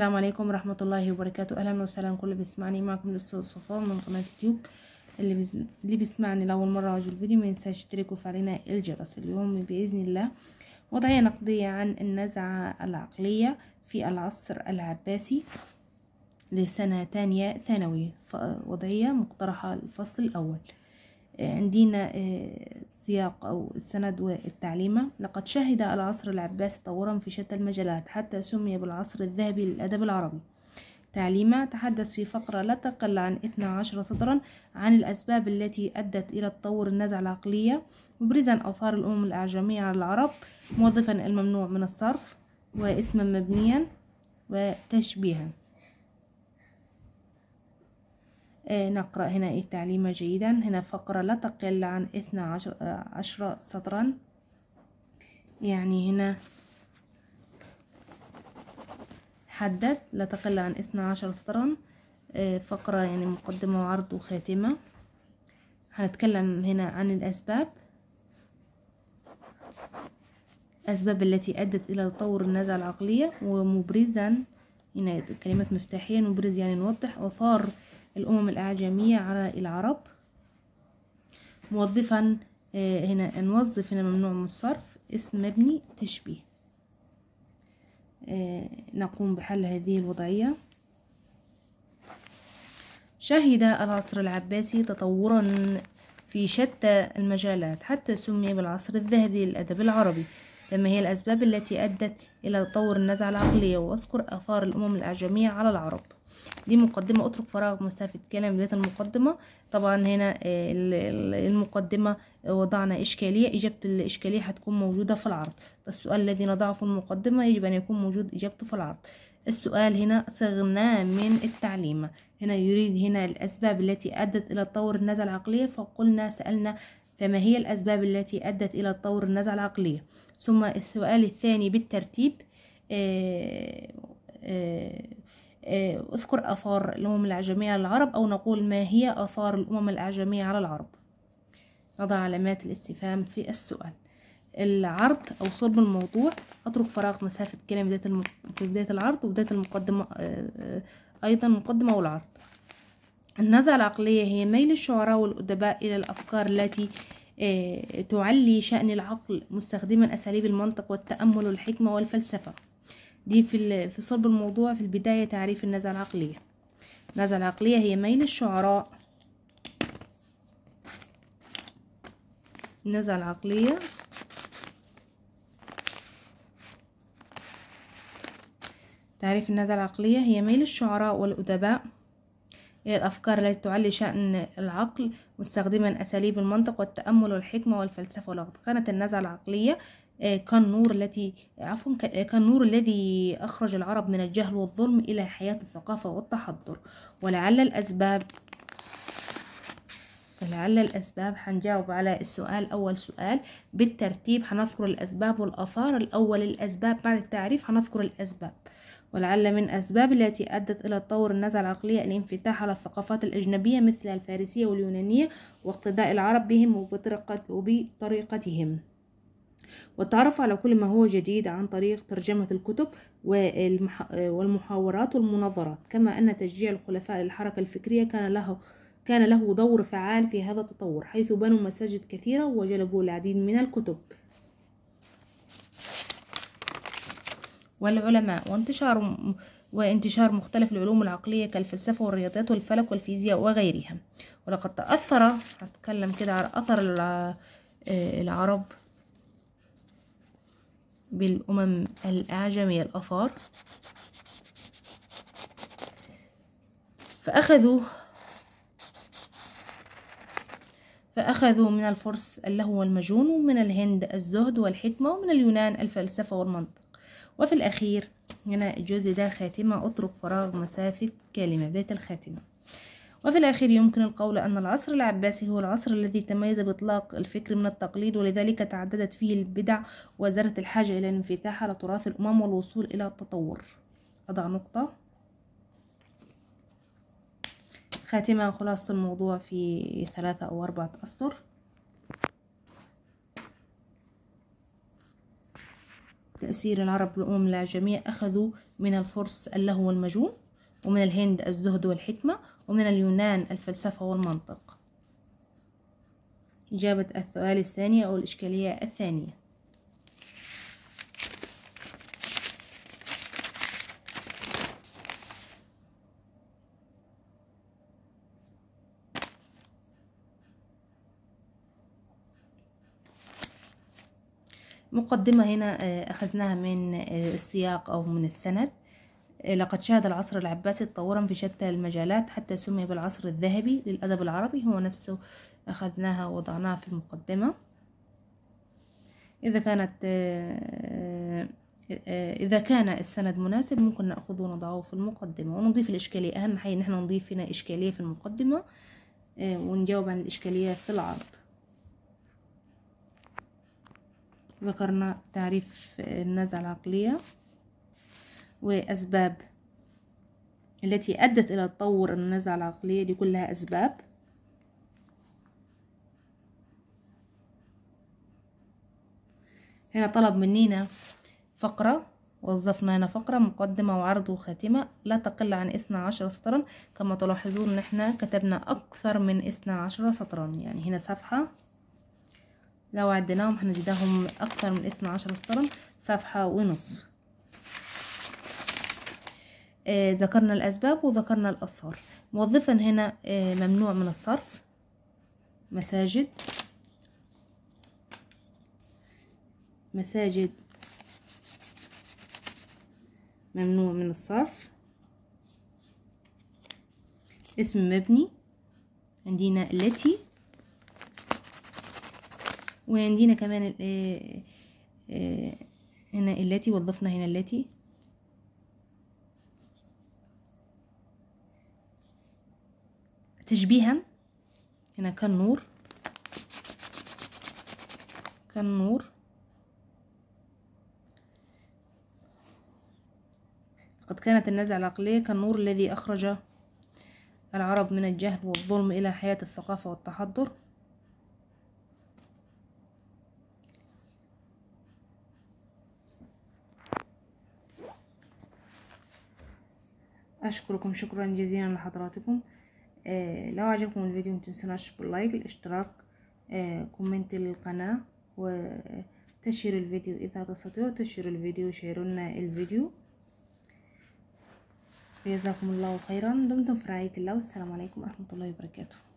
السلام عليكم ورحمة الله وبركاته أهلا وسهلا كل بيسمعني معكم الأستاذ صفاء من قناة يوتيوب اللي, بيز... اللي بيسمعني لأول مرة عجل الفيديو ما ينساش تشترك فعلينا الجرس اليوم بإذن الله وضعية نقدية عن النزعة العقلية في العصر العباسي لسنة تانية ثانوي وضعية مقترحة الفصل الأول عندنا آه، سياق أو السند والتعليمة لقد شهد العصر العباسي تطورا في شتى المجالات حتى سمي بالعصر الذهبي للأدب العربي تعليمة تحدث في فقرة لا تقل عن 12 سطرا عن الأسباب التي أدت إلى تطور النزعة العقلية مبرزا أوفار الأمم الأعجمية على العرب موظفا الممنوع من الصرف واسما مبنيا وتشبيها آه، نقرأ هنا التعليم إيه جيدا هنا فقرة لا تقل عن اثنا آه، عشر, سطرا يعني هنا حدد لا تقل عن اثنا عشر سطرا آه، فقرة يعني مقدمة وعرض وخاتمة هنتكلم هنا عن الأسباب الأسباب التي أدت إلى تطور النزعة العقلية ومبرزا هنا كلمة مفتاحية مبرز يعني نوضح أثار الأمم الأعجمية على العرب موظفا آه، هنا نوظف هنا ممنوع من الصرف اسم مبني تشبيه آه، نقوم بحل هذه الوضعية شهد العصر العباسي تطورا في شتى المجالات حتى سمي بالعصر الذهبي للأدب العربي فما هي الأسباب التي أدت إلى تطور النزعة العقلية واذكر آثار الأمم الأعجمية على العرب دي مقدمة اترك فراغ مسافة كلام بداية المقدمة طبعا هنا آه، المقدمة آه، وضعنا إشكالية إجابة الإشكالية هتكون موجودة في العرض السؤال الذي نضعه في المقدمة يجب أن يكون موجود إجابته في العرض السؤال هنا صغنا من التعليم هنا يريد هنا الأسباب التي أدت إلى تطور النزعة العقلية فقلنا سألنا فما هي الأسباب التي أدت إلى تطور النزعة العقلية ثم السؤال الثاني بالترتيب آه، آه، اذكر آثار الأمم الأعجمية على العرب أو نقول ما هي آثار الأمم الأعجمية على العرب نضع علامات الاستفهام في السؤال العرض أو صلب الموضوع أترك فراغ مسافة كلام بداية الم... في بداية العرض وبداية المقدمة آه، آه، أيضا المقدمة والعرض النزعة العقلية هي ميل الشعراء والأدباء إلى الأفكار التي تعلي شأن العقل مستخدما أساليب المنطق والتأمل والحكمة والفلسفة دي في في صلب الموضوع في البداية تعريف النزعة العقلية النزعة العقلية هي ميل الشعراء النزعة العقلية تعريف النزعة العقلية هي ميل الشعراء والأدباء هي الأفكار التي تعلي شأن العقل مستخدما أساليب المنطق والتأمل والحكمة والفلسفة والعقل كانت النزعة العقلية آه، كالنور التي عفوا آه، كالنور الذي أخرج العرب من الجهل والظلم إلى حياة الثقافة والتحضر ولعل الأسباب ولعل الأسباب هنجاوب على السؤال أول سؤال بالترتيب هنذكر الأسباب والآثار الأول الأسباب بعد التعريف هنذكر الأسباب ولعل من أسباب التي أدت إلى تطور النزعة العقلية الانفتاح على الثقافات الأجنبية مثل الفارسية واليونانية واقتداء العرب بهم وبطريقتهم والتعرف على كل ما هو جديد عن طريق ترجمة الكتب والمحاورات والمناظرات كما أن تشجيع الخلفاء للحركة الفكرية كان له كان له دور فعال في هذا التطور حيث بنوا مساجد كثيرة وجلبوا العديد من الكتب والعلماء وانتشار وانتشار مختلف العلوم العقلية كالفلسفة والرياضيات والفلك والفيزياء وغيرها ولقد تأثر هتكلم كده على أثر آه، العرب بالأمم الأعجمية الأثار فأخذوا فأخذوا من الفرس اللهو والمجون ومن الهند الزهد والحكمة ومن اليونان الفلسفة والمنطق وفي الأخير هنا الجزء ده خاتمة أترك فراغ مسافة كلمة بيت الخاتمة وفي الأخير يمكن القول أن العصر العباسي هو العصر الذي تميز بإطلاق الفكر من التقليد ولذلك تعددت فيه البدع وزرت الحاجة إلى الانفتاح على تراث الأمم والوصول إلى التطور أضع نقطة خاتمة وخلاصة الموضوع في ثلاثة أو أربعة أسطر تأثير العرب الأم لا جميع أخذوا من الفرس اللهو والمجون ومن الهند الزهد والحكمة ومن اليونان الفلسفة والمنطق إجابة السؤال الثاني أو الإشكالية الثانية مقدمة هنا آه، أخذناها من آه، السياق أو من السند لقد شهد العصر العباسي تطورا في شتى المجالات حتى سمي بالعصر الذهبي للأدب العربي هو نفسه أخذناها ووضعناها في المقدمة إذا كانت آه، إذا كان السند مناسب ممكن نأخذه ونضعه في المقدمة ونضيف الإشكالية أهم حاجة إن احنا نضيف هنا إشكالية في المقدمة آه، ونجاوب عن الإشكالية في العرض ذكرنا تعريف النزعة العقلية وأسباب التي أدت إلى تطور النزعة العقلية دي كلها أسباب هنا طلب منينا فقرة وظفنا هنا فقرة مقدمة وعرض وخاتمة لا تقل عن اثنا عشر سطرا كما تلاحظون نحن احنا كتبنا اكثر من اثنا عشر سطرا يعني هنا صفحة لو عدناهم هنجدهم اكثر من اثنا عشر سطرا صفحة ونصف آه، ذكرنا الأسباب وذكرنا الأثار موظفا هنا آه، ممنوع من الصرف مساجد مساجد ممنوع من الصرف اسم مبني عندنا التي وعندنا كمان آه، هنا التي وظفنا هنا التي تشبيها هنا كان نور كان نور قد كانت النزعة العقلية كالنور الذي أخرج العرب من الجهل والظلم إلى حياة الثقافة والتحضر أشكركم شكرا جزيلا لحضراتكم آه، لو عجبكم الفيديو متنسوناش باللايك الاشتراك آه، كومنت للقناة وتشير الفيديو إذا تستطيعوا تشير الفيديو وشيروا لنا الفيديو جزاكم الله خيرا دمتم في رعاية الله والسلام عليكم ورحمة الله وبركاته